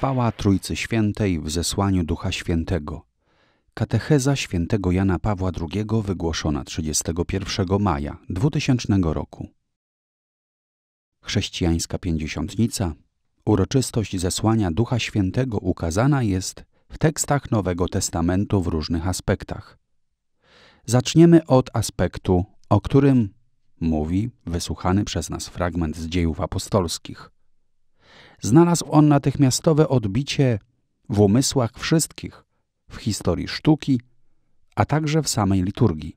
Chwała Trójcy Świętej w zesłaniu Ducha Świętego. Katecheza świętego Jana Pawła II wygłoszona 31 maja 2000 roku. Chrześcijańska pięćdziesiątnica, uroczystość zesłania Ducha Świętego ukazana jest w tekstach Nowego Testamentu w różnych aspektach. Zaczniemy od aspektu, o którym mówi wysłuchany przez nas fragment z dziejów apostolskich – znalazł on natychmiastowe odbicie w umysłach wszystkich, w historii sztuki, a także w samej liturgii.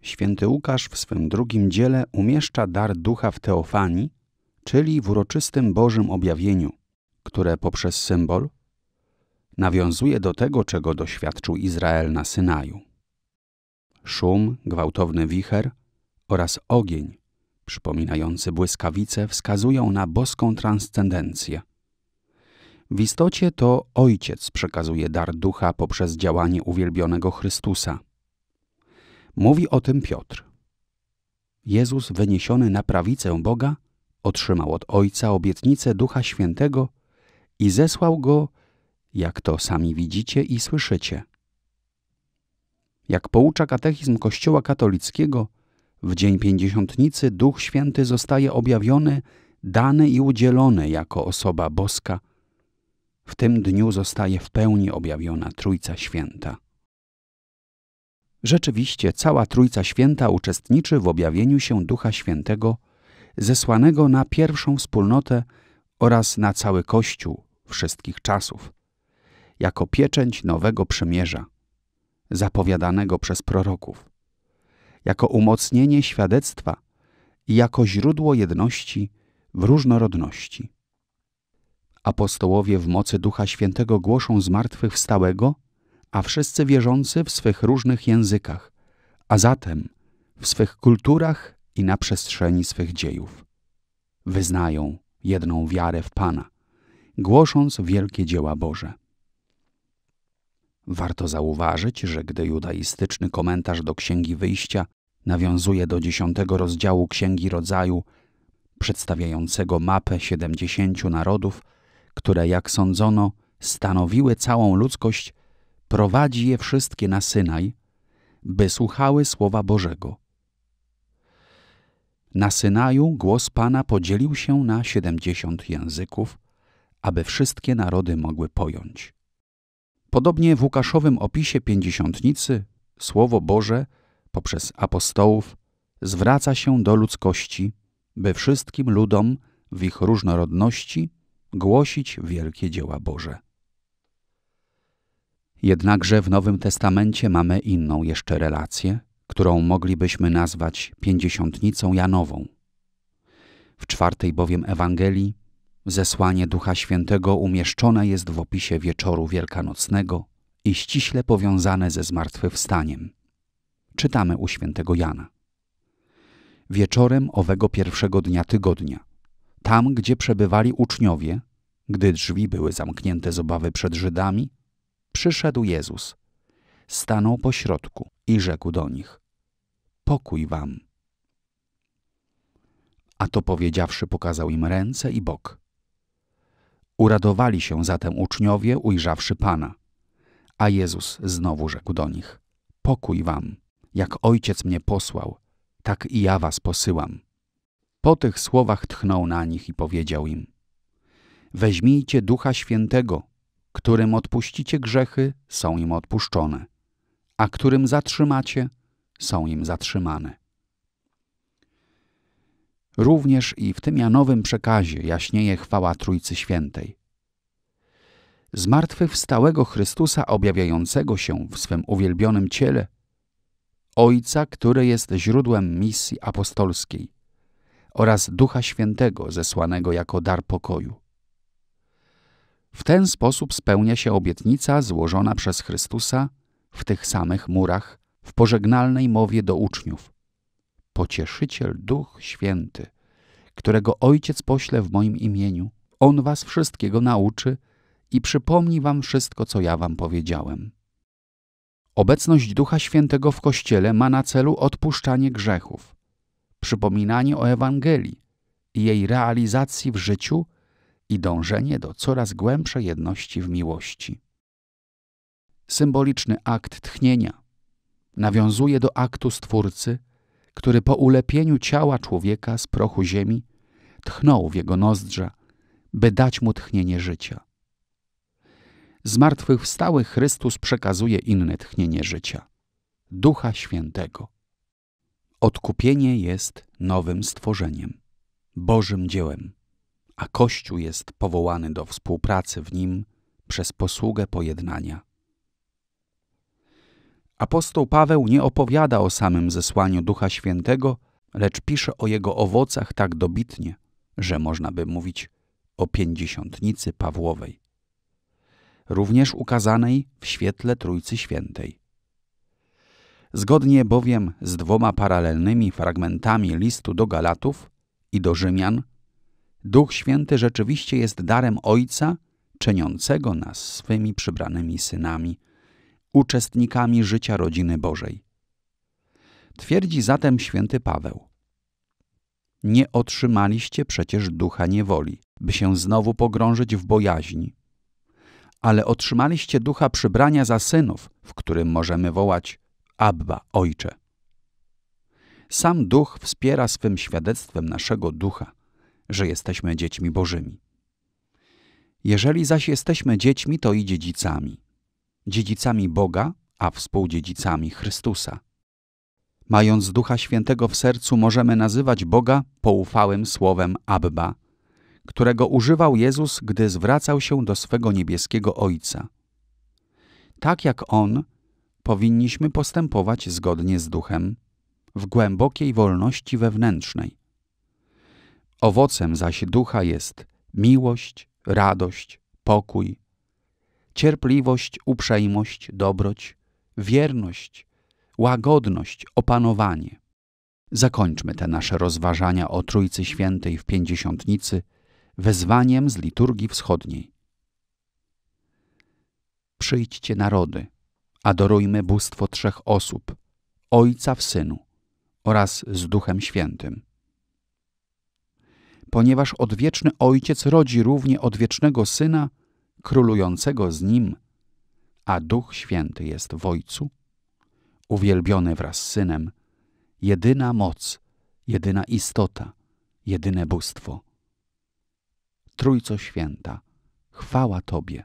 Święty Łukasz w swym drugim dziele umieszcza dar ducha w teofanii, czyli w uroczystym Bożym objawieniu, które poprzez symbol nawiązuje do tego, czego doświadczył Izrael na Synaju. Szum, gwałtowny wicher oraz ogień Przypominające błyskawice, wskazują na boską transcendencję. W istocie to Ojciec przekazuje dar ducha poprzez działanie uwielbionego Chrystusa. Mówi o tym Piotr. Jezus, wyniesiony na prawicę Boga, otrzymał od Ojca obietnicę Ducha Świętego i zesłał go, jak to sami widzicie i słyszycie. Jak poucza katechizm Kościoła katolickiego, w dzień pięćdziesiątnicy Duch Święty zostaje objawiony, dany i udzielony jako osoba boska. W tym dniu zostaje w pełni objawiona Trójca Święta. Rzeczywiście cała Trójca Święta uczestniczy w objawieniu się Ducha Świętego, zesłanego na pierwszą wspólnotę oraz na cały Kościół wszystkich czasów, jako pieczęć nowego przymierza, zapowiadanego przez proroków jako umocnienie świadectwa i jako źródło jedności w różnorodności. Apostołowie w mocy Ducha Świętego głoszą zmartwychwstałego, a wszyscy wierzący w swych różnych językach, a zatem w swych kulturach i na przestrzeni swych dziejów. Wyznają jedną wiarę w Pana, głosząc wielkie dzieła Boże. Warto zauważyć, że gdy judaistyczny komentarz do Księgi Wyjścia nawiązuje do dziesiątego rozdziału Księgi Rodzaju, przedstawiającego mapę siedemdziesięciu narodów, które, jak sądzono, stanowiły całą ludzkość, prowadzi je wszystkie na Synaj, by słuchały Słowa Bożego. Na Synaju głos Pana podzielił się na siedemdziesiąt języków, aby wszystkie narody mogły pojąć. Podobnie w Łukaszowym opisie pięćdziesiątnicy Słowo Boże – poprzez apostołów zwraca się do ludzkości, by wszystkim ludom w ich różnorodności głosić wielkie dzieła Boże. Jednakże w Nowym Testamencie mamy inną jeszcze relację, którą moglibyśmy nazwać pięćdziesiątnicą Janową. W czwartej bowiem Ewangelii zesłanie Ducha Świętego umieszczone jest w opisie wieczoru wielkanocnego i ściśle powiązane ze zmartwychwstaniem czytamy u świętego Jana. Wieczorem owego pierwszego dnia tygodnia, tam gdzie przebywali uczniowie, gdy drzwi były zamknięte z obawy przed Żydami, przyszedł Jezus. Stanął środku i rzekł do nich: Pokój wam. A to powiedziawszy, pokazał im ręce i bok. Uradowali się zatem uczniowie, ujrzawszy Pana. A Jezus znowu rzekł do nich: Pokój wam. Jak ojciec mnie posłał, tak i ja was posyłam. Po tych słowach tchnął na nich i powiedział im: Weźmijcie ducha świętego, którym odpuścicie grzechy, są im odpuszczone, a którym zatrzymacie, są im zatrzymane. Również i w tym janowym przekazie jaśnieje chwała Trójcy Świętej. Zmartwychwstałego Chrystusa objawiającego się w swym uwielbionym ciele Ojca, który jest źródłem misji apostolskiej oraz Ducha Świętego zesłanego jako dar pokoju. W ten sposób spełnia się obietnica złożona przez Chrystusa w tych samych murach w pożegnalnej mowie do uczniów. Pocieszyciel Duch Święty, którego Ojciec pośle w moim imieniu, On was wszystkiego nauczy i przypomni wam wszystko, co ja wam powiedziałem. Obecność Ducha Świętego w Kościele ma na celu odpuszczanie grzechów, przypominanie o Ewangelii, jej realizacji w życiu i dążenie do coraz głębszej jedności w miłości. Symboliczny akt tchnienia nawiązuje do aktu Stwórcy, który po ulepieniu ciała człowieka z prochu ziemi tchnął w jego nozdrza, by dać mu tchnienie życia zmartwychwstały Chrystus przekazuje inne tchnienie życia Ducha Świętego. Odkupienie jest nowym stworzeniem, Bożym dziełem, a Kościół jest powołany do współpracy w nim przez posługę pojednania. Apostoł Paweł nie opowiada o samym zesłaniu Ducha Świętego, lecz pisze o jego owocach tak dobitnie, że można by mówić o pięćdziesiątnicy Pawłowej również ukazanej w świetle Trójcy Świętej. Zgodnie bowiem z dwoma paralelnymi fragmentami listu do Galatów i do Rzymian, Duch Święty rzeczywiście jest darem Ojca, czyniącego nas swymi przybranymi synami, uczestnikami życia rodziny Bożej. Twierdzi zatem święty Paweł: Nie otrzymaliście przecież ducha niewoli, by się znowu pogrążyć w bojaźni, ale otrzymaliście ducha przybrania za synów, w którym możemy wołać Abba, Ojcze. Sam duch wspiera swym świadectwem naszego ducha, że jesteśmy dziećmi Bożymi. Jeżeli zaś jesteśmy dziećmi, to i dziedzicami. Dziedzicami Boga, a współdziedzicami Chrystusa. Mając Ducha Świętego w sercu, możemy nazywać Boga poufałym słowem Abba, którego używał Jezus, gdy zwracał się do swego niebieskiego Ojca. Tak jak On, powinniśmy postępować zgodnie z Duchem, w głębokiej wolności wewnętrznej. Owocem zaś Ducha jest miłość, radość, pokój, cierpliwość, uprzejmość, dobroć, wierność, łagodność, opanowanie. Zakończmy te nasze rozważania o Trójcy Świętej w Pięćdziesiątnicy – wezwaniem z liturgii wschodniej. Przyjdźcie narody, adorujmy bóstwo trzech osób, Ojca w Synu oraz z Duchem Świętym. Ponieważ odwieczny Ojciec rodzi równie odwiecznego Syna, królującego z Nim, a Duch Święty jest w Ojcu, uwielbiony wraz z Synem, jedyna moc, jedyna istota, jedyne bóstwo. Trójco Święta, chwała Tobie.